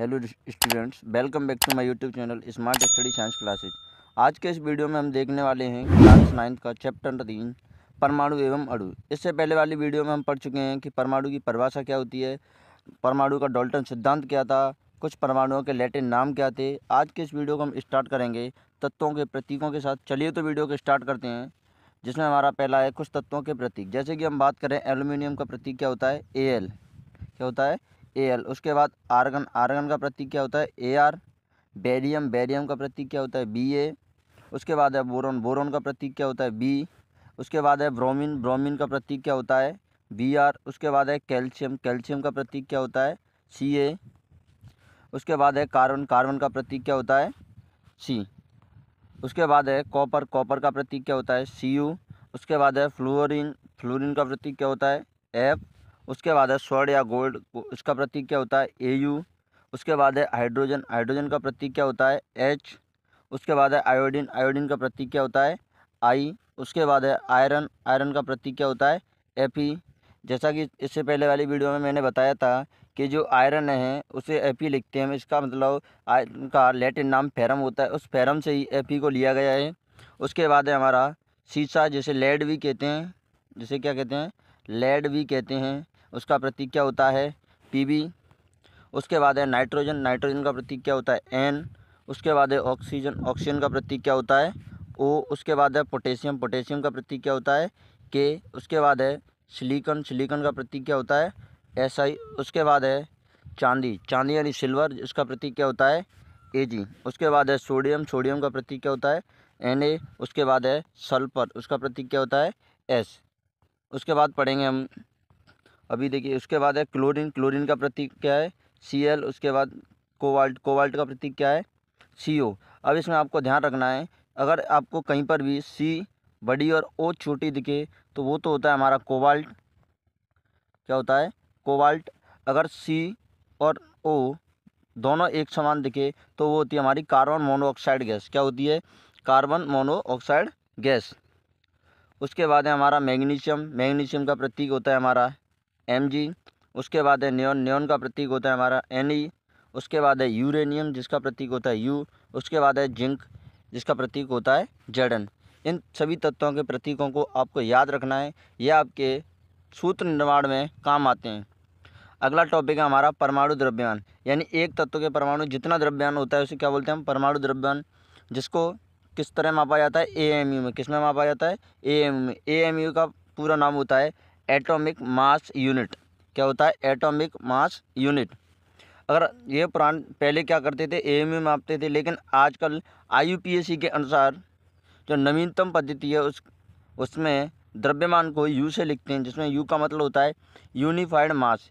Hello students welcome back to my YouTube channel smart study science classes आज के इस video में हम देखने वाले हैं क्लास नाइन्थ का चैप्टर तीन परमाणु एवं अड़ु इससे पहले वाली वीडियो में हम पढ़ चुके हैं कि परमाणु की परिभाषा क्या होती है परमाणु का डोल्टन सिद्धांत क्या था कुछ परमाणुओं के लैटिन नाम क्या थे आज के इस वीडियो को हम स्टार्ट करेंगे तत्वों के प्रतीकों के साथ चलिए तो वीडियो को स्टार्ट करते हैं जिसमें हमारा पहला है कुछ तत्वों के प्रतीक जैसे कि हम बात करें एलुमिनियम का प्रतीक क्या होता है ए क्या होता है ए एल उसके बाद आर्गन आर्गन का प्रतीक क्या होता है ए आर बेरियम बेरियम का प्रतीक क्या होता है बी ए उसके बाद है बोरोन बोरोन का प्रतीक क्या होता है बी उसके बाद है ब्रोमिन ब्रोमिन का प्रतीक क्या होता है बी आर उसके बाद है कैल्शियम कैल्शियम का प्रतीक क्या होता है सी ए उसके बाद है कार्बन कार्बन का प्रतीक क्या होता है सी उसके बाद है कॉपर कॉपर का प्रतीक क्या होता है सी यू उसके बाद है फ्लोरिन फ्लोरिन का प्रतीक क्या होता है एफ उसके बाद है स्वर्ण या गोल्ड इसका प्रतीक क्या होता है ए यू उसके बाद है हाइड्रोजन हाइड्रोजन का प्रतीक क्या होता है एच उसके बाद है आयोडीन आयोडीन का प्रतीक क्या होता है आई उसके बाद है आयरन आयरन का प्रतीक क्या होता है एपी जैसा कि इससे पहले वाली वीडियो में मैंने बताया था कि जो आयरन है उसे एपी लिखते हैं इसका मतलब आयरन का लेटिन नाम फेरम होता है उस फेरम से ही एपी को लिया गया है उसके बाद है हमारा शीशा जिसे लेड भी कहते हैं जिसे क्या कहते हैं लेड भी कहते हैं उसका प्रतीक क्या होता है पी उसके बाद है नाइट्रोजन नाइट्रोजन का प्रतीक क्या होता है एन उसके बाद है ऑक्सीजन ऑक्सीजन का प्रतीक क्या होता है ओ उसके बाद है पोटेशियम पोटेशियम का प्रतीक क्या होता है के उसके बाद है सिलीकन सिलीकन का प्रतीक क्या होता है एस आई उसके बाद है चांदी चांदी यानी सिल्वर इसका प्रतीक क्या होता है ए जी उसके बाद है सोडियम सोडियम का प्रतीक क्या होता है एन ए उसके बाद है सल्फर उसका प्रतीक क्या होता है एस उसके बाद पढ़ेंगे हम अभी देखिए उसके बाद है क्लोरीन क्लोरीन का प्रतीक क्या है सी एल उसके बाद कोवाल्ट कोवाल्ट का प्रतीक क्या है सी ओ अब इसमें आपको ध्यान रखना है अगर आपको कहीं पर भी सी बड़ी और ओ छोटी दिखे तो वो तो होता है हमारा कोवाल्ट क्या होता है कोवाल्ट अगर सी और ओ दोनों एक समान दिखे तो वो होती है हमारी कार्बन मोनोऑक्साइड गैस क्या होती है कार्बन मोनोऑक्साइड गैस उसके बाद है हमारा मैग्नीशियम मैग्नीशियम का प्रतीक होता है हमारा एम जी उसके बाद है न्योन न्योन का प्रतीक होता है हमारा एन ई उसके बाद है यूरेनियम जिसका प्रतीक होता है यू उसके बाद है जिंक जिसका प्रतीक होता है जडन इन सभी तत्वों के प्रतीकों को आपको याद रखना है यह आपके सूत्र निर्माण में काम आते हैं अगला टॉपिक है हमारा परमाणु द्रव्यमान यानी एक तत्व के परमाणु जितना द्रव्यमान होता है उसे क्या बोलते हैं हम परमाणु द्रव्यमान जिसको किस तरह मापा जाता है ए एम यू में किस में मापा जाता है ए एम यू में ए एम यू का पूरा नाम होता है एटॉमिक मास यूनिट क्या होता है एटॉमिक मास यूनिट अगर ये प्राण पहले क्या करते थे ए में मापते थे लेकिन आजकल आई के अनुसार जो नवीनतम पद्धति है उस उसमें द्रव्यमान को यू से लिखते हैं जिसमें यू का मतलब होता है यूनिफाइड मास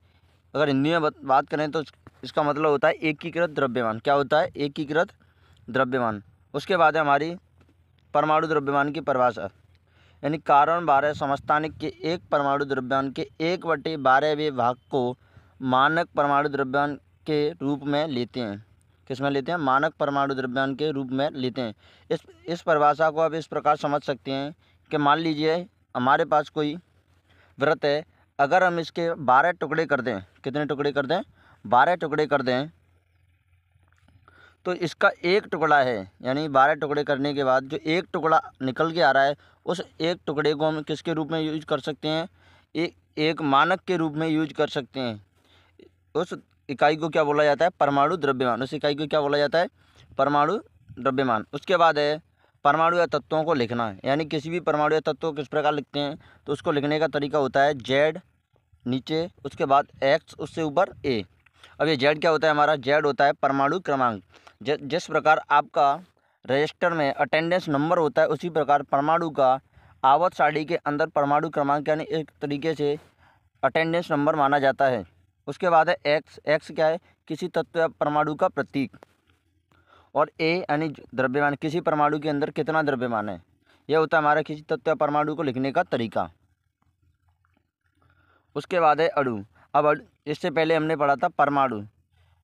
अगर हिंदी में बात करें तो इसका मतलब होता है एकीकृत द्रव्यमान क्या होता है एकीकृत द्रव्यमान उसके बाद है हमारी परमाणु द्रव्यमान की परिभाषा यानी कार्बन बारह समस्थानिक के एक परमाणु द्रव्यान के एक बटे बारहवें भाग को मानक परमाणु द्रव्यमान के रूप में लेते हैं किस में लेते हैं मानक परमाणु द्रव्यमान के रूप में लेते हैं इस इस परिभाषा को आप इस प्रकार समझ सकते हैं कि मान लीजिए हमारे पास कोई व्रत है अगर हम इसके बारह टुकड़े कर दें कितने टुकड़े कर दें बारह टुकड़े कर दें तो इसका एक टुकड़ा है यानी बारह टुकड़े करने के बाद जो एक टुकड़ा निकल के आ रहा है उस एक टुकड़े को हम किसके रूप में यूज कर सकते हैं एक एक मानक के रूप में यूज कर सकते हैं उस इकाई को क्या बोला जाता है परमाणु द्रव्यमान उस इकाई को क्या बोला जाता है परमाणु द्रव्यमान उसके बाद है परमाणु या तत्वों को लिखना यानी किसी भी परमाणु या तत्व को किस प्रकार लिखते हैं तो उसको लिखने का तरीका होता है जेड नीचे उसके बाद एक्स उससे ऊपर ए अब ये जेड क्या होता है हमारा जेड होता है परमाणु क्रमांक ज, जिस प्रकार आपका रजिस्टर में अटेंडेंस नंबर होता है उसी प्रकार परमाणु का आवत साड़ी के अंदर परमाणु क्रमांक यानी एक तरीके से अटेंडेंस नंबर माना जाता है उसके बाद है एक्स एक्स क्या है किसी तत्व या परमाणु का प्रतीक और ए यानी द्रव्यमान किसी परमाणु के अंदर कितना द्रव्यमान है यह होता है हमारा किसी तत्व या परमाणु को लिखने का तरीका उसके बाद है अड़ू अब इससे पहले हमने पढ़ा था परमाणु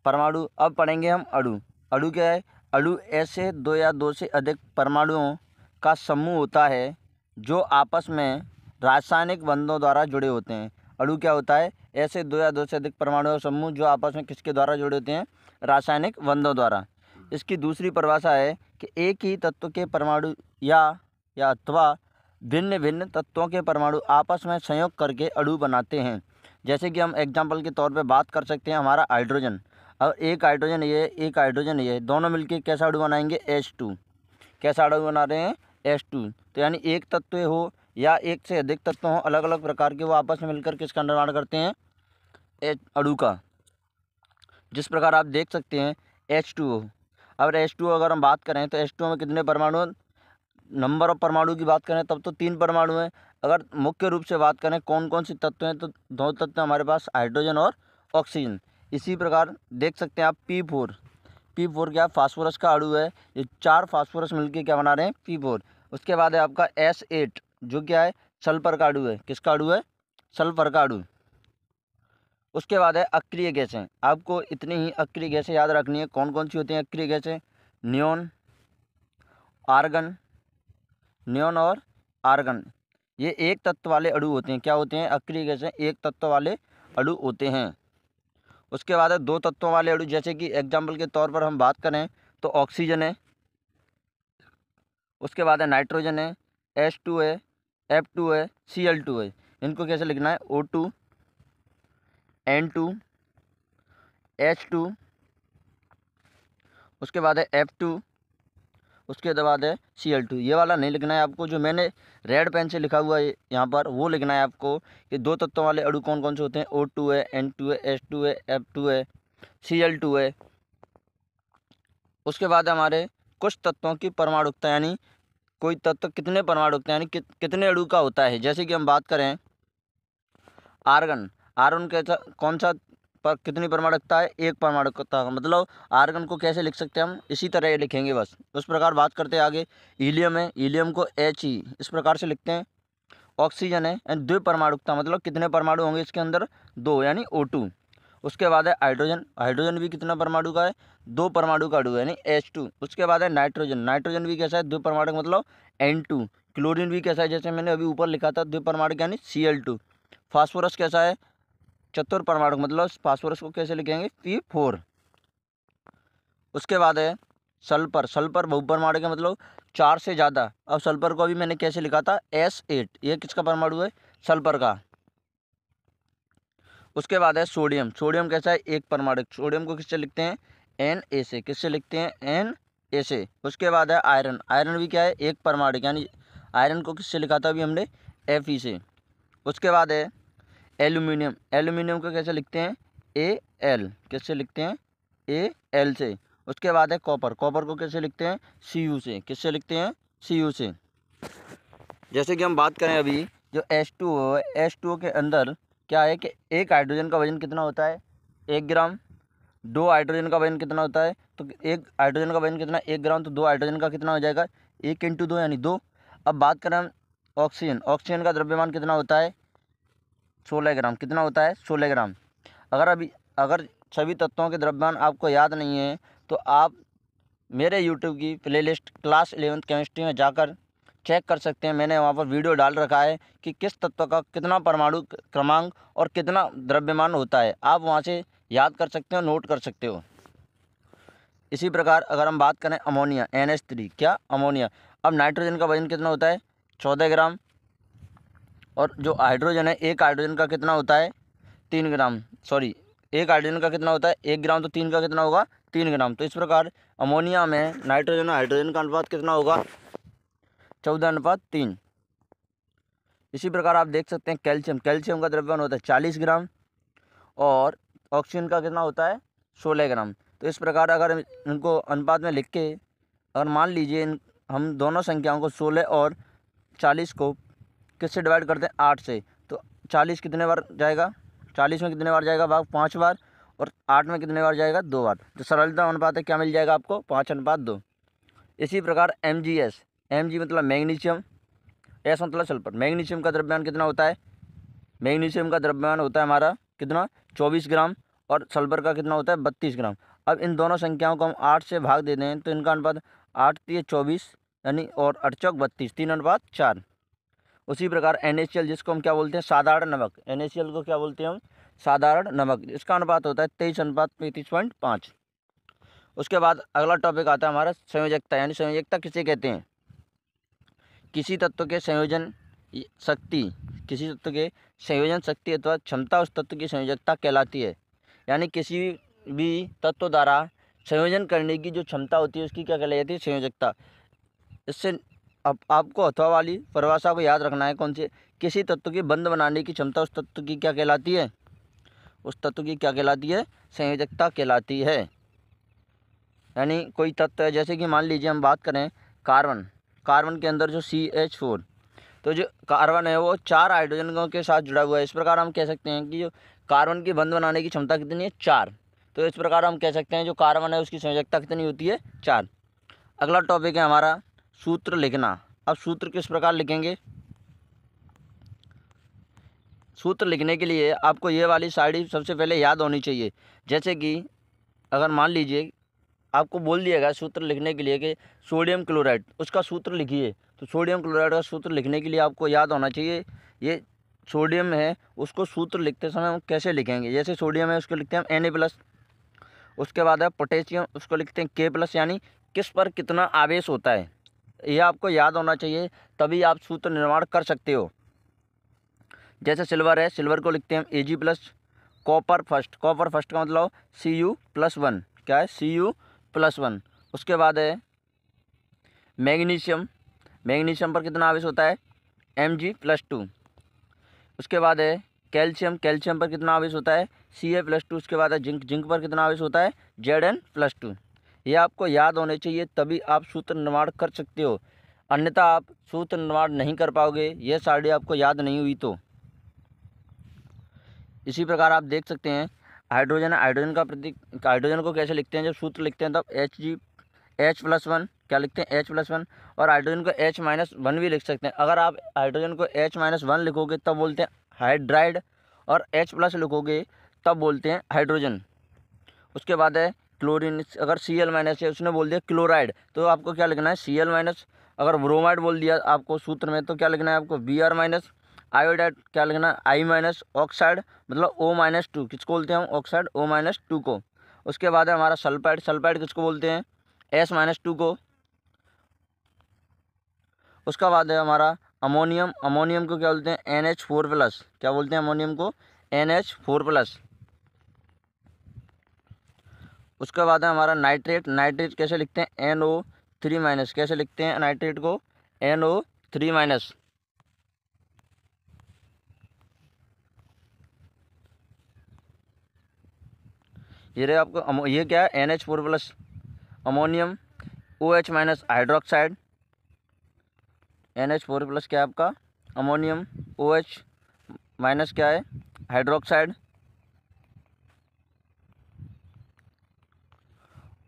परमाणु अब पढ़ेंगे हम अड़ु अड़ु क्या है अड़ु ऐसे दो या दो से अधिक परमाणुओं का समूह होता है जो आपस में रासायनिक बंधों द्वारा जुड़े होते हैं अड़ु क्या होता है ऐसे दो या दो से अधिक परमाणु समूह जो आपस में किसके द्वारा जुड़े होते हैं रासायनिक बंधों द्वारा इसकी दूसरी परिभाषा है कि एक ही तत्व के परमाणु या या अथवा भिन्न भिन्न तत्वों के परमाणु आपस में संयोग करके अड़ु बनाते हैं जैसे कि हम एग्जाम्पल के तौर पर बात कर सकते हैं हमारा हाइड्रोजन अब एक हाइड्रोजन ये एक हाइड्रोजन ये दोनों मिलके कैसा अड़ू बनाएंगे एच टू कैसा अड़ू बना रहे हैं एच टू तो यानी एक तत्व हो या एक से अधिक तत्व हों अलग अलग प्रकार के वो आपस में मिलकर किसका निर्माण करते हैं एच अड़ू का जिस प्रकार आप देख सकते हैं एच टू हो अगर एच टू अगर हम बात करें तो एच टू में कितने परमाणु नंबर ऑफ परमाणु की बात करें तब तो तीन परमाणु हैं अगर मुख्य रूप से बात करें कौन कौन से तत्व हैं तो दो तत्व हमारे पास हाइड्रोजन और ऑक्सीजन इसी प्रकार देख सकते हैं आप पी फोर पी फोर क्या फास्फोरस का अड़ू है ये चार फास्फोरस मिलके क्या बना रहे हैं पी फोर उसके बाद है आपका एस एट जो क्या है सल्फर का आडू है किसका अड़ू है सल्फर का आडू उसके बाद है अक्रिय गैसें आपको इतनी ही अक्रिय गैसें याद रखनी है कौन कौन सी होती हैं अक्रिय गैसें न्योन आर्गन न्योन और आर्गन ये एक तत्व वाले अड़ू होते हैं क्या होते हैं अक्रिय गैसें एक तत्व वाले अड़ू होते हैं उसके बाद है दो तत्वों वाले अणु जैसे कि एग्जाम्पल के तौर पर हम बात करें तो ऑक्सीजन है उसके बाद है नाइट्रोजन है एस टू है एफ टू है सी एल टू है इनको कैसे लिखना है O two N two H two उसके बाद है एफ टू उसके बाद है सी एल टू ये वाला नहीं लिखना है आपको जो मैंने रेड पेन से लिखा हुआ है यहाँ पर वो लिखना है आपको कि दो तत्वों वाले अड़ू कौन कौन से होते हैं ओ टू है एन टू है एस टू है एफ टू है सी एल टू है उसके बाद हमारे कुछ तत्वों की परमाणुकता यानी कोई तत्व कितने परमाणुकता यानी कि, कितने अड़ू का होता है जैसे कि हम बात करें आर्गन आर्गन कैसा कौन सा पर कितनी परमाणुकता है एक परमाणुकता का मतलब आर्गन को कैसे लिख सकते हैं हम इसी तरह ये लिखेंगे बस उस प्रकार बात करते हैं आगे हीलियम है हीलियम को एच ई e, इस प्रकार से लिखते हैं ऑक्सीजन है यानी द्वि परमाणुकता मतलब कितने परमाणु होंगे इसके अंदर दो यानी ओ टू उसके बाद है हाइड्रोजन हाइड्रोजन भी कितना परमाणु का है दो परमाणु का डू यानी एच टू उसके बाद है नाइट्रोजन नाइट्रोजन भी कैसा है द्वि परमाणु मतलब एन टू क्लोरीन भी कैसा है जैसे मैंने अभी ऊपर लिखा था द्विपरमाणु यानी सी एल टू फास्फोरस कैसा है चतुर परमाणु मतलब फास्फोरस को कैसे लिखेंगे पी फोर उसके बाद है सल्फर सल्फर बहुपरमाणु का मतलब चार से ज़्यादा अब सल्फर को अभी मैंने कैसे लिखा था एस एट ये किसका परमाणु है सल्फर का उसके बाद है सोडियम सोडियम कैसा है एक परमाणु सोडियम को किससे लिखते हैं एन ए से किससे लिखते हैं एन ए से उसके बाद है आयरन आयरन भी क्या है एक परमाणु यानी आयरन को किससे लिखा था अभी हमने एफ ई से उसके बाद है एल्यूमिनियम एल्यूमिनियम को कैसे लिखते हैं ए एल कैसे लिखते हैं ए एल से उसके बाद है कॉपर कॉपर को कैसे लिखते हैं सी यू से किससे लिखते हैं सी यू से जैसे कि हम बात करें अभी जो S two O S two O के अंदर क्या है कि एक हाइड्रोजन का वजन कितना होता है एक ग्राम दो हाइड्रोजन का वजन कितना होता है तो एक हाइड्रोजन का वजन कितना एक ग्राम तो दो हाइड्रोजन का कितना हो जाएगा एक इंटू दो यानी दो अब बात करें हम ऑक्सीजन ऑक्सीजन का द्रव्यमान कितना होता है सोलह ग्राम कितना होता है सोलह ग्राम अगर अभी अगर सभी तत्वों के द्रव्यमान आपको याद नहीं है तो आप मेरे यूट्यूब की प्लेलिस्ट क्लास इलेवंथ केमिस्ट्री में जाकर चेक कर सकते हैं मैंने वहाँ पर वीडियो डाल रखा है कि किस तत्व का कितना परमाणु क्रमांक और कितना द्रव्यमान होता है आप वहाँ से याद कर सकते हो नोट कर सकते हो इसी प्रकार अगर हम बात करें अमोनिया एन थ्री क्या अमोनिया अब नाइट्रोजन का वजन कितना होता है चौदह ग्राम और जो हाइड्रोजन है एक हाइड्रोजन का कितना होता है तीन ग्राम सॉरी एक हाइड्रोजन का कितना होता है एक ग्राम तो तीन का कितना होगा तीन ग्राम तो इस प्रकार अमोनिया में नाइट्रोजन हाइड्रोजन का अनुपात कितना होगा चौदह अनुपात तीन इसी प्रकार आप देख सकते हैं कैल्शियम कैल्शियम का द्रव्यमान होता है चालीस ग्राम और ऑक्सीजन का कितना होता है सोलह ग्राम तो इस प्रकार अगर इनको अनुपात में लिख के अगर मान लीजिए हम दोनों संख्याओं को सोलह और चालीस को किससे डिवाइड करते हैं आठ से तो चालीस कितने बार जाएगा चालीस में कितने बार जाएगा भाग पाँच बार और आठ में कितने बार जाएगा दो बार तो सरलता अनुपात है क्या मिल जाएगा आपको पाँच अनुपात दो इसी प्रकार M G S M G मतलब मैग्नीशियम एस मतलब सल्फर मैग्नीशियम का द्रव्यमान कितना होता है मैग्नीशियम का द्रव्यमान होता है हमारा कितना चौबीस ग्राम और सल्फर का कितना होता है बत्तीस ग्राम अब इन दोनों संख्याओं को हम आठ से भाग दे दें तो इनका अनुपात आठ तीय चौबीस यानी और अठचौक बत्तीस तीन अनुपात चार उसी प्रकार एन जिसको हम क्या बोलते हैं साधारण नमक एन को क्या बोलते हैं हम साधारण नमक इसका अनुपात होता है तेईस अनुपात पैंतीस पॉइंट पाँच उसके बाद अगला टॉपिक आता है हमारा संयोजकता यानी संयोजकता किसे कहते हैं किसी तत्व के संयोजन शक्ति किसी तत्व के संयोजन शक्ति अथवा क्षमता उस तत्व की संयोजकता कहलाती है यानी किसी भी तत्व द्वारा संयोजन करने की जो क्षमता होती है उसकी क्या कहलाई जाती है संयोजकता इससे अब आपको अथवा वाली परिभाषा को याद रखना है कौन सी किसी तत्व की बंद बनाने की क्षमता उस तत्व की क्या कहलाती है उस तत्व की क्या कहलाती है संयोजकता कहलाती है यानी कोई तत्व है जैसे कि मान लीजिए हम बात करें कार्बन कार्बन के अंदर जो सी एच फोर तो जो कार्बन है वो चार हाइड्रोजन के साथ जुड़ा हुआ है इस प्रकार हम कह सकते हैं कि जो कार्बन की बंद बनाने की क्षमता कितनी है चार तो इस प्रकार हम कह सकते हैं जो कार्बन है उसकी संयोजकता कितनी होती है चार अगला टॉपिक है हमारा सूत्र लिखना अब सूत्र किस प्रकार लिखेंगे सूत्र लिखने के लिए आपको ये वाली साड़ी सबसे पहले याद होनी चाहिए जैसे कि अगर मान लीजिए आपको बोल दिया गया सूत्र लिखने के लिए कि सोडियम क्लोराइड उसका सूत्र लिखिए तो सोडियम क्लोराइड का सूत्र लिखने के लिए आपको याद होना चाहिए ये सोडियम है उसको सूत्र लिखते समय हम कैसे लिखेंगे जैसे सोडियम है उसको लिखते हैं एन ए प्लस उसके बाद है पोटेशियम उसको लिखते हैं के प्लस यानी किस पर कितना आवेश होता है यह आपको याद होना चाहिए तभी आप सूत्र निर्माण कर सकते हो जैसे सिल्वर है सिल्वर को लिखते हैं A G plus copper first copper first का मतलब सी यू प्लस वन क्या है सी यू प्लस वन उसके बाद है मैग्नीशियम मैग्नीशियम पर कितना आवेश होता है एम जी प्लस टू उसके बाद है कैल्शियम कैल्शियम पर कितना आवेश होता है सी ए प्लस टू उसके बाद है जिंक जिंक पर कितना आवेश होता है जेड एन प्लस टू ये आपको याद होने चाहिए तभी आप सूत्र निर्माण कर सकते हो अन्यथा आप सूत्र निर्माण नहीं कर पाओगे ये साड़ी आपको याद नहीं हुई तो इसी प्रकार आप देख सकते हैं हाइड्रोजन हाइड्रोजन का प्रतीक हाइड्रोजन को कैसे लिखते हैं जब सूत्र लिखते हैं तब H G H plus one क्या लिखते हैं एच प्लस वन और हाइड्रोजन को एच माइनस वन भी लिख सकते हैं अगर आप हाइड्रोजन को एच माइनस वन लिखोगे तब बोलते हैं हाइड्राइड और एच प्लस लिखोगे तब बोलते हैं हाइड्रोजन उसके बाद है क्लोरीन अगर सी एल माइनस है उसने बोल दिया क्लोराइड तो आपको क्या लिखना है सी एल माइनस अगर ब्रोमाइड बोल दिया आपको सूत्र में तो क्या लिखना है आपको बी आर माइनस आयोडाइड क्या लिखना है आई माइनस ऑक्साइड मतलब ओ माइनस टू किसको बोलते हैं हम ऑक्साइड ओ माइनस टू को उसके बाद है हमारा सल्फाइड सल्फाइड किसको बोलते हैं एस माइनस टू को उसका बाद है हमारा अमोनियम अमोनियम को क्या बोलते हैं एन एच फोर प्लस क्या बोलते हैं अमोनियम को एन एच फोर प्लस उसके बाद है हमारा नाइट्रेट नाइट्रेट कैसे लिखते हैं एन ओ थ्री माइनस कैसे लिखते हैं नाइट्रेट को एन ओ थ्री माइनस ये रहे आपको ये क्या है N H four plus ammonium O H minus hydroxide N H four plus क्या है आपका अमोनियम ओ एच माइनस क्या है हाइड्रोक्साइड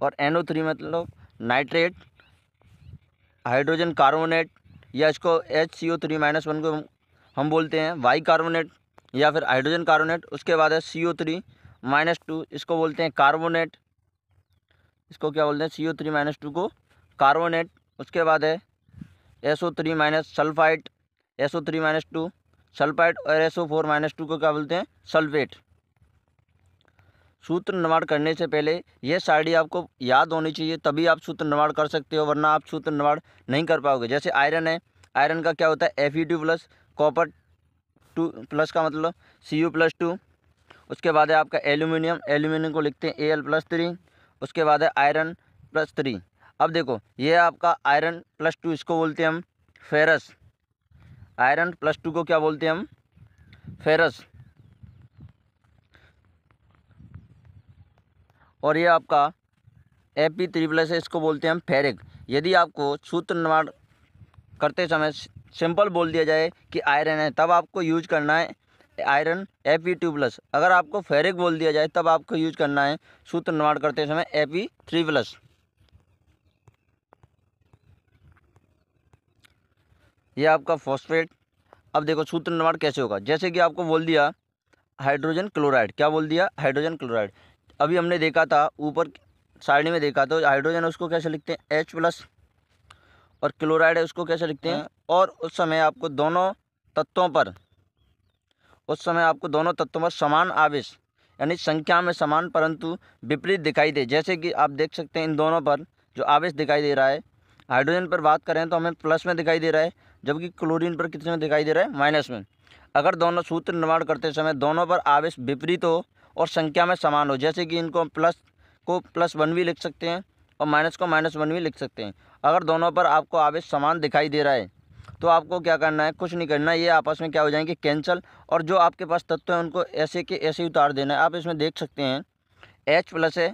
और एन मतलब नाइट्रेट हाइड्रोजन कार्बोनेट या इसको H C O three minus one को हम बोलते हैं वाई कार्बोनेट या फिर हाइड्रोजन कार्बोनेट उसके बाद है C O three minus two इसको बोलते हैं कार्बोनेट इसको क्या बोलते हैं C O three minus two को कार्बोनेट उसके बाद है S O three minus sulphite S O three minus two sulphite और S O four minus two को क्या बोलते हैं सल्फेट सूत्र निर्माण करने से पहले यह साड़ी आपको याद होनी चाहिए तभी आप सूत्र निर्माण कर सकते हो वरना आप सूत्र निर्माण नहीं कर पाओगे जैसे आयरन है आयरन का क्या होता है F U plus copper two plus का मतलब सी यू प्लस टू उसके बाद है आपका एल्यूमिनियम एल्यूमिनियम को लिखते हैं ए एल प्लस थ्री उसके बाद है आयरन प्लस थ्री अब देखो ये आपका आयरन प्लस टू इसको बोलते हैं हम फेरस आयरन प्लस टू को क्या बोलते हैं हम फेरस और ये आपका ए पी त्रिप्लस इसको बोलते हैं हम फेरिक यदि आपको सूत्र निर्माण करते समय सिंपल बोल दिया जाए कि आयरन है तब आपको यूज करना है iron A P two plus अगर आपको फेरिक बोल दिया जाए तब आपको यूज करना है सूत्र निर्माण करते समय ए पी थ्री प्लस ये आपका फॉस्फेट अब देखो सूत्र निर्माण कैसे होगा जैसे कि आपको बोल दिया हाइड्रोजन क्लोराइड क्या बोल दिया हाइड्रोजन क्लोराइड अभी हमने देखा था ऊपर साइड में देखा तो हाइड्रोजन उसको कैसे लिखते हैं एच प्लस और क्लोराइड है उसको कैसे लिखते हैं हाँ। और उस समय आपको दोनों तत्वों पर उस समय आपको दोनों तत्वों पर समान आवेश यानी संख्या में समान परंतु विपरीत दिखाई दे जैसे कि आप देख सकते हैं इन दोनों पर जो आवेश दिखाई दे रहा है हाइड्रोजन पर बात करें तो हमें प्लस में दिखाई दे रहा है जबकि क्लोरीन पर कितने में दिखाई दे रहा है माइनस में अगर दोनों सूत्र निर्माण करते समय दोनों पर आवेश विपरीत हो और संख्या में समान हो जैसे कि इनको प्लस को प्लस वन भी लिख सकते हैं और माइनस को माइनस वन भी लिख सकते हैं अगर दोनों पर आपको आवेश समान दिखाई दे रहा है तो आपको क्या करना है कुछ नहीं करना है ये आपस में क्या हो जाएंगे कैंसिल और जो आपके पास तत्व हैं उनको ऐसे के ऐसे ही उतार देना है आप इसमें देख सकते हैं एच प्लस है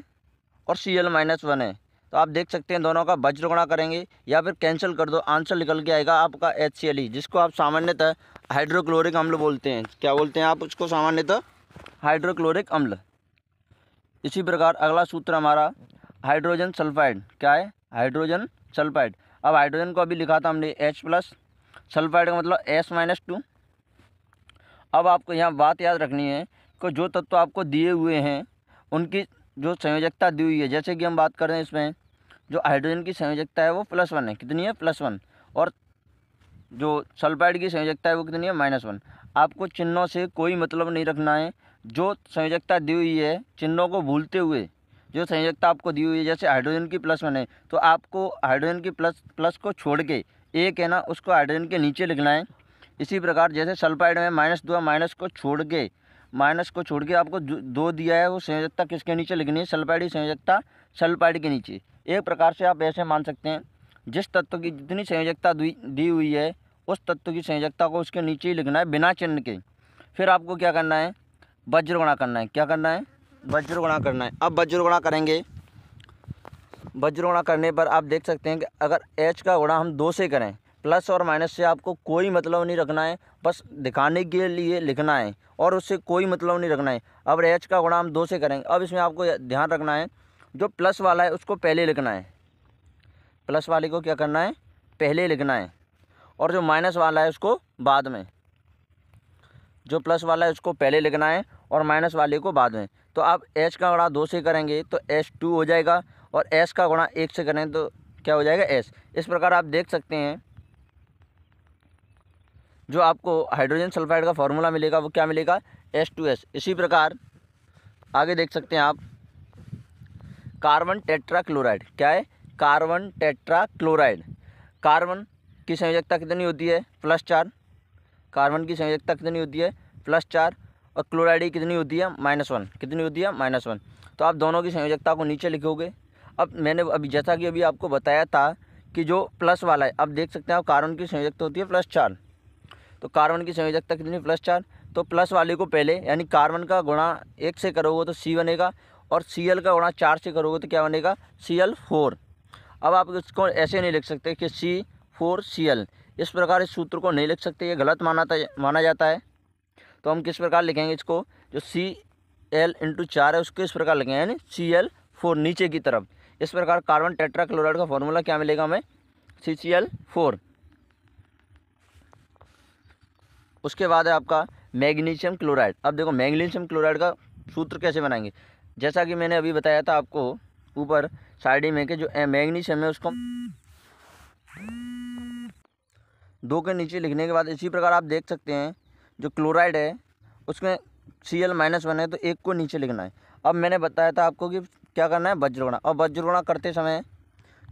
और सी एल माइनस वन है तो आप देख सकते हैं दोनों का वज्रगुणा करेंगे या फिर कैंसिल कर दो आंसर निकल के आएगा आपका एच सी एल ई जिसको आप सामान्यतः हाइड्रोक्लोरिक अम्ल बोलते हैं क्या बोलते हैं आप उसको सामान्यतः हाइड्रोक्लोरिक अम्ल इसी प्रकार अगला सूत्र हमारा हाइड्रोजन सल्फाइड क्या है हाइड्रोजन सल्फाइड अब हाइड्रोजन को अभी लिखा था हमने एच प्लस सल्फाइड का मतलब एस माइनस टू अब आपको यहाँ बात याद रखनी है कि जो तत्व आपको दिए हुए हैं उनकी जो संयोजकता दी हुई है जैसे कि हम बात कर रहे हैं इसमें जो हाइड्रोजन की संयोजकता है वो प्लस वन है कितनी है प्लस वन और जो सल्फाइड की संयोजकता है वो कितनी है माइनस वन आपको चिन्हों से कोई मतलब नहीं रखना है जो संयोजकता दी हुई है चिन्हों को भूलते हुए जो संयोजकता आपको दी हुई है जैसे हाइड्रोजन की प्लस वन है तो आपको हाइड्रोजन की प्लस प्लस को छोड़ के एक है ना उसको हाइड्रोजन के नीचे लिखना है इसी प्रकार जैसे सल्फाइड में माइनस दो माइनस को छोड़ के माइनस को छोड़ के आपको दो दिया है वो संयोजकता किसके नीचे लिखनी है सल्फाइड संयोजकता सल्फाइड के नीचे एक प्रकार से आप ऐसे मान सकते हैं जिस तत्व की जितनी संयोजकता दी हुई है उस तत्व की संयोजकता को उसके नीचे ही लिखना है बिना चिन्ह के फिर आपको क्या करना है वज्रगुणा करना है क्या करना है वज्रगुणा करना है अब वज्रगुणा करेंगे वज्रगुणा करने पर आप देख सकते हैं कि अगर एच का गुणा हम दो से करें प्लस और माइनस से आपको कोई मतलब नहीं रखना है बस दिखाने के लिए लिखना है और उससे कोई मतलब नहीं रखना है अब एच का गुणा हम दो से करेंगे अब इसमें आपको ध्यान रखना है जो प्लस वाला है उसको पहले लिखना है प्लस वाले को क्या करना है पहले लिखना है और जो माइनस वाला है उसको बाद में जो प्लस वाला है उसको पहले लिखना है और माइनस वाले को बाद में तो आप एच का गुणा दो से करेंगे तो एच टू हो जाएगा और एस का गुणा एक से करें तो क्या हो जाएगा एस इस प्रकार आप देख सकते हैं जो आपको हाइड्रोजन सल्फाइड का फॉर्मूला मिलेगा वो क्या मिलेगा एस टू एस इसी प्रकार आगे देख सकते हैं आप कार्बन टेट्रा क्लोराइड क्या है कार्बन टेट्रा क्लोराइड कार्बन की संयोजकता कितनी होती है प्लस चार कार्बन की संयोजकता कितनी होती है प्लस चार और क्लोराइड की कितनी होती है माइनस वन कितनी होती है माइनस वन तो आप दोनों की संयोजकता को नीचे लिखोगे अब मैंने अभी जैसा कि अभी आपको बताया था कि जो प्लस वाला है आप देख सकते हैं आप कार्बन की संयोजकता होती है प्लस चार तो कार्बन की संयोजकता कितनी प्लस चार तो प्लस वाले को पहले यानी कार्बन का गुणा एक से करोगे तो सी बनेगा और सी एल का गुणा चार से करोगे तो क्या बनेगा सी एल फोर अब आप इसको ऐसे नहीं लिख सकते कि सी फोर सी एल इस प्रकार इस सूत्र को नहीं लिख सकते ये गलत माना माना जाता है तो हम किस प्रकार लिखेंगे इसको जो सी एल इंटू चार है उसको इस प्रकार लिखेंगे यानी सी एल फोर नीचे की तरफ इस प्रकार कार्बन टेट्रा क्लोराइड का फॉर्मूला क्या मिलेगा हमें सी सी एल फोर उसके बाद है आपका मैग्नीशियम क्लोराइड अब देखो मैग्नीशियम क्लोराइड का सूत्र कैसे बनाएंगे जैसा कि मैंने अभी बताया था आपको ऊपर साइड में के जो मैग्नीशियम है उसको दो के नीचे लिखने के बाद इसी प्रकार आप देख सकते हैं जो क्लोराइड है उसमें सी एल माइनस वन है तो एक को नीचे लिखना है अब मैंने बताया था आपको कि क्या करना है वज्रगुणा और वज्रगुणा करते समय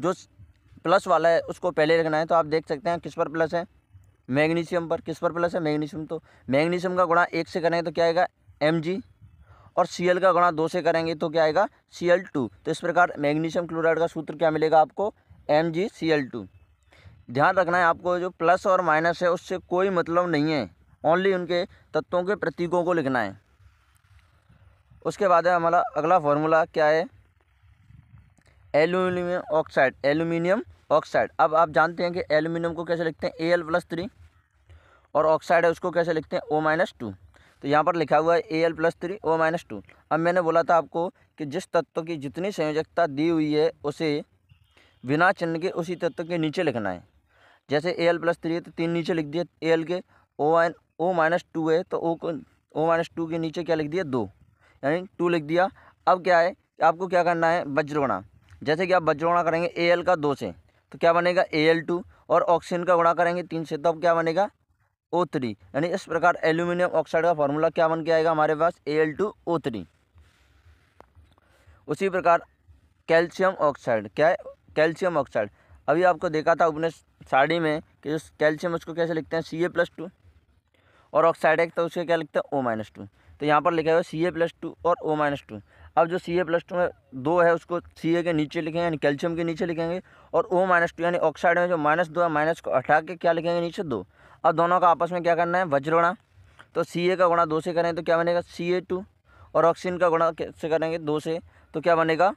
जो प्लस वाला है उसको पहले लिखना है तो आप देख सकते हैं किस पर प्लस है मैग्नीशियम पर किस पर प्लस है मैग्नीशियम तो मैग्नीशियम का गुणा एक से करेंगे तो क्या आएगा एम जी और सी एल का गुणा दो से करेंगे तो क्या आएगा सी एल टू तो इस प्रकार मैग्नीशियम क्लोराइड का सूत्र क्या मिलेगा आपको M G C L two ध्यान रखना है आपको जो प्लस और माइनस है उससे कोई मतलब नहीं है ओनली उनके तत्वों के प्रतीकों को लिखना है उसके बाद है हमारा अगला फार्मूला क्या है एल्यूमिनियम ऑक्साइड एल्यूमिनियम ऑक्साइड अब आप जानते हैं कि एल्यूमिनियम को कैसे लिखते हैं ए एल प्लस थ्री और ऑक्साइड है उसको कैसे लिखते हैं ओ माइनस टू तो यहाँ पर लिखा हुआ है A L plus three O minus two अब मैंने बोला था आपको कि जिस तत्व की जितनी संयोजकता दी हुई है उसे बिना चिन्ह के उसी तत्व के नीचे लिखना है जैसे ए एल प्लस थ्री है तो तीन नीचे लिख दिया ए एल के O N O minus two है तो ओ को ओ माइनस टू के नीचे क्या लिख दिया दो यानी टू लिख दिया अब क्या है आपको क्या करना है वज्रोणा जैसे कि आप वज्रोणा करेंगे ए एल का दो से तो क्या बनेगा ए एल टू और ऑक्सीजन का गुणा करेंगे तीन से तो अब क्या बनेगा ओ थ्री यानी इस प्रकार एल्यूमिनियम ऑक्साइड का फॉर्मूला क्या बन के आएगा हमारे पास A L two O three उसी प्रकार कैल्शियम ऑक्साइड क्या है कैल्शियम ऑक्साइड अभी आपको देखा था अपने साड़ी में कि जो कैल्शियम उसको कैसे लिखते हैं सी ए प्लस टू और ऑक्साइड एक तो उसे क्या लिखते हैं ओ माइनस टू तो यहाँ पर लिखा हुआ सी ए प्लस टू और ओ माइनस टू अब जो सी ए प्लस टू में दो है उसको सी ए के नीचे लिखेंगे यानी कैल्शियम के नीचे लिखेंगे और ओ माइनस टू यानी ऑक्साइड में जो माइनस दो है माइनस को हटा के क्या लिखेंगे नीचे दो अब दोनों का आपस में क्या करना है वज्रोणा तो सी ए का गुणा दो से करें तो क्या बनेगा सी ए टू और ऑक्सीजन का गुणा कैसे करेंगे दो से तो क्या बनेगा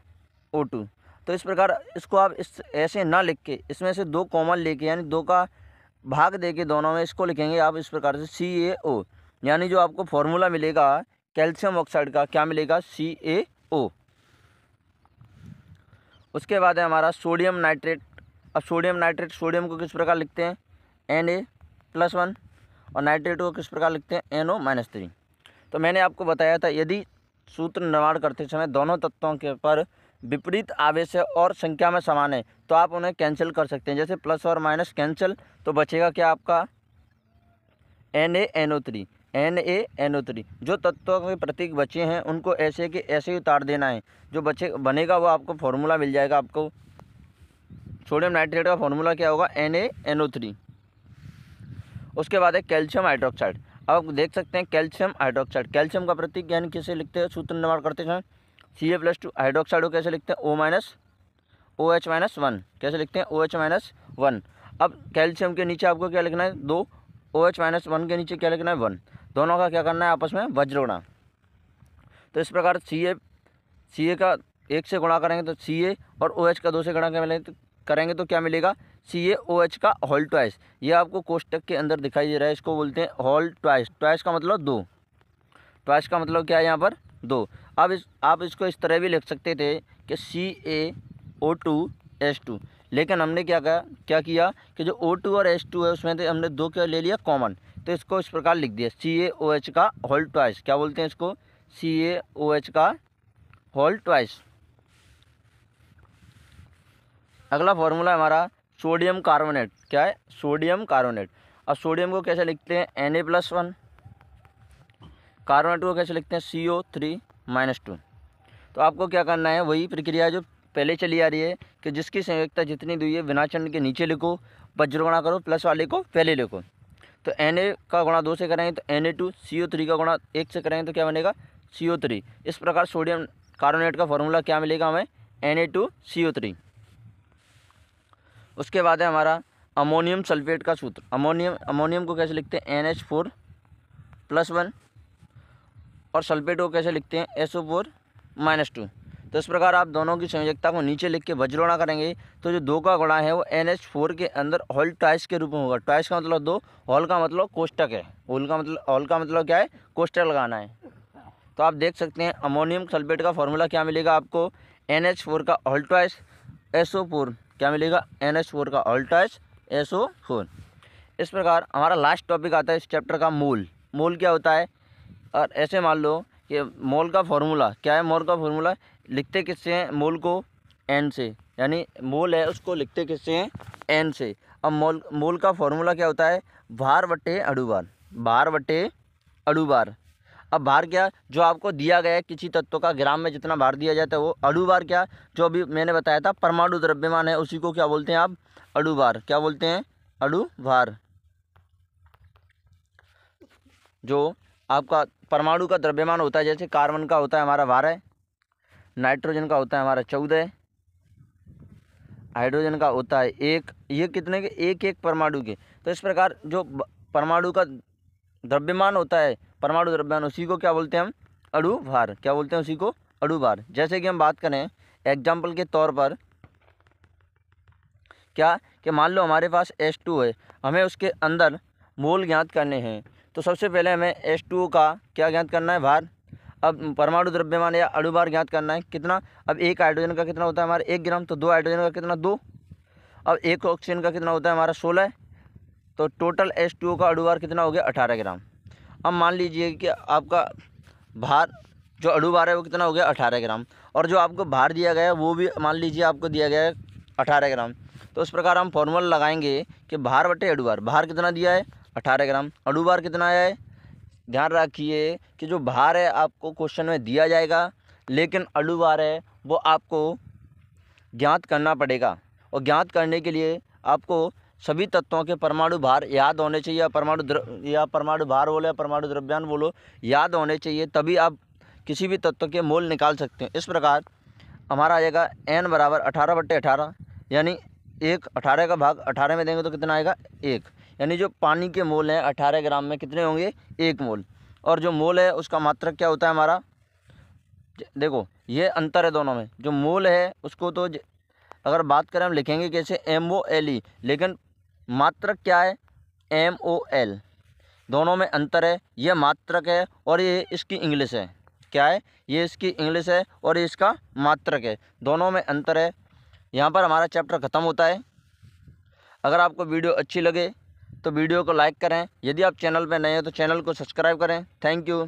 ओ टू तो इस प्रकार इसको आप इस ऐसे ना लिख के इसमें से दो कॉमन लेके यानी दो का भाग दे के दोनों में इसको लिखेंगे आप इस प्रकार से सी ए ओ यानी जो आपको फॉर्मूला मिलेगा कैल्शियम ऑक्साइड का क्या मिलेगा सी ए ओ उसके बाद है हमारा सोडियम नाइट्रेट अब सोडियम नाइट्रेट सोडियम को किस प्रकार लिखते हैं एन ए प्लस वन और नाइट्रेट को किस प्रकार लिखते हैं एन ओ माइनस थ्री तो मैंने आपको बताया था यदि सूत्र निर्माण करते समय दोनों तत्वों के पर विपरीत आवेश है और संख्या में समान है तो आप उन्हें कैंसिल कर सकते हैं जैसे प्लस और माइनस कैंसिल तो बचेगा क्या आपका N A N O three N A N O three जो तत्वों के प्रतीक बचे हैं उनको ऐसे के ऐसे ही उतार देना है जो बचे बनेगा वो आपको फॉर्मूला मिल जाएगा आपको सोडियम नाइट्रेट का फॉर्मूला क्या होगा N A N O three उसके बाद है कैल्शियम हाइड्रोक्साइड अब देख सकते हैं कैल्शियम हाइड्रोक्साइड कैल्शियम का प्रतीक ज्ञान किसे लिखते हैं सूत्र निर्माण करते हैं C A plus two hydroxide को कैसे लिखते हैं O minus O H minus one कैसे लिखते हैं ओ एच माइनस वन अब कैल्शियम के नीचे आपको क्या लिखना है दो ओ एच माइनस वन के नीचे क्या लिखना है वन दोनों का क्या करना है आपस में वज्र तो इस प्रकार सी ए सी ए का एक से गुणा करेंगे तो सी ए और ओ एच का दो से गुणा करेंगे तो करेंगे तो क्या मिलेगा सी ए ओ एच का हॉल ट्वाइस ये आपको कोष्टक के अंदर दिखाई दे रहा है इसको बोलते हैं हॉल ट्वाइस ट्वाइस का मतलब दो ट्वाइस का मतलब क्या है यहाँ पर दो अब इस आप इसको इस तरह भी लिख सकते थे कि C A O two S two लेकिन हमने क्या कहा क्या किया कि जो ओ टू और एस टू है उसमें से हमने दो क्या ले लिया कॉमन तो इसको इस प्रकार लिख दिया सी ए ओ एच का होल ट्वाइस क्या बोलते हैं इसको सी ए ओ एच का होल ट्वाइस अगला फॉर्मूला हमारा सोडियम कार्बोनेट क्या है सोडियम कार्बोनेट अब सोडियम को कैसे लिखते हैं N A plus one carbon two को कैसे लिखते हैं C O three minus two तो आपको क्या करना है वही प्रक्रिया जो पहले चली आ रही है कि जिसकी संयोगता जितनी दुई है बिना चंड के नीचे लिखो वज्रगुणा करो प्लस वाले को पहले लिखो तो एन ए का गुणा दो से करेंगे तो N A two C O three का गुणा एक से करेंगे तो क्या बनेगा सी ओ थ्री इस प्रकार सोडियम कार्बोनेट का फॉर्मूला क्या मिलेगा हमें N A two C O three उसके बाद है हमारा अमोनियम सल्फेट का सूत्र अमोनियम अमोनियम को कैसे लिखते हैं N H four plus one और सल्फेट को कैसे लिखते हैं S O four minus two तो इस प्रकार आप दोनों की संयोजकता को नीचे लिख के वज्रोणा करेंगे तो जो दो का गुणा है वो एन एच फोर के अंदर हॉल ट्राइस के रूप में होगा ट्राइस का मतलब दो हॉल का मतलब कोष्टक है होल का मतलब हॉल का मतलब क्या है कोष्टक लगाना है तो आप देख सकते हैं अमोनियम सल्फेट का फॉर्मूला क्या मिलेगा आपको एन एच फोर का whole thrice S O four क्या मिलेगा एन एच फोर का whole thrice S O four इस प्रकार हमारा लास्ट टॉपिक आता है इस चैप्टर का मूल मूल क्या होता है और ऐसे मान लो कि मोल का फॉर्मूला क्या है मोल का फॉर्मूला लिखते किससे हैं मोल को एन से यानी मोल है उसको लिखते किससे हैं एन से अब मोल मोल का फॉर्मूला क्या होता है भार बटे अड़ूबार भार बटे अड़ूबार अब भार क्या जो आपको दिया गया है किसी तत्व का ग्राम में जितना भार दिया जाता है वो अडूबार क्या जो अभी मैंने बताया था परमाणु द्रव्यमान है उसी को क्या बोलते हैं आप अड़ूबार क्या बोलते हैं अड़ूबार जो आपका परमाणु का द्रव्यमान होता है जैसे कार्बन का होता है हमारा बारह नाइट्रोजन का होता है हमारा चौदह हाइड्रोजन का होता है एक ये कितने के एक एक परमाणु के तो इस प्रकार जो परमाणु का द्रव्यमान होता है परमाणु द्रव्यमान उसी को क्या बोलते हैं हम अड़ू भार क्या बोलते हैं उसी को अड़ू भार जैसे कि हम बात करें एग्जाम्पल के तौर पर क्या कि मान लो हमारे पास एस टू है हमें उसके अंदर मोल ज्ञात करने हैं तो सबसे पहले हमें एस टू का क्या ज्ञात करना है भार अब परमाणु द्रव्यमान या अणुभार ज्ञात करना है कितना अब एक हाइड्रोजन का कितना होता है हमारा एक ग्राम तो दो हाइड्रोजन का कितना दो अब एक ऑक्सीजन का कितना होता है हमारा सोलह तो टोटल एस टू का अणुभार कितना हो गया अठारह ग्राम अब मान लीजिए कि आपका भार जो अणुभार है वो कितना हो गया अठारह ग्राम और जो आपको भार दिया गया है वो भी मान लीजिए आपको दिया गया है अठारह ग्राम तो उस प्रकार हम फॉर्मूला लगाएंगे कि भार बटे अड़ुभार भार कितना दिया है अठारह ग्राम अड़ू भार कितना है ध्यान रखिए कि जो भार है आपको क्वेश्चन में दिया जाएगा लेकिन अड़ू भार है वो आपको ज्ञात करना पड़ेगा और ज्ञात करने के लिए आपको सभी तत्वों के परमाणु भार याद होने चाहिए या परमाणु द्र या परमाणु भार बोलो या परमाणु द्रव्यान बोलो याद होने चाहिए तभी आप किसी भी तत्व के मोल निकाल सकते हैं इस प्रकार हमारा आ जाएगा एन बराबर अठारह बट्टे अठारह यानी एक अठारह का भाग अठारह में देंगे तो कितना आएगा एक यानी जो पानी के मोल हैं अठारह ग्राम में कितने होंगे एक मोल और जो मोल है उसका मात्रक क्या होता है हमारा देखो ये अंतर है दोनों में जो मोल है उसको तो अगर बात करें हम लिखेंगे कैसे एम ओ एल ई लेकिन मात्रक क्या है एम ओ एल दोनों में अंतर है ये मात्रक है और ये इसकी इंग्लिश है क्या है ये इसकी इंग्लिश है और ये इसका मात्रक है दोनों में अंतर है यहाँ पर हमारा चैप्टर ख़त्म होता है अगर आपको वीडियो अच्छी लगे तो वीडियो को लाइक करें यदि आप चैनल पर नए हैं तो चैनल को सब्सक्राइब करें थैंक यू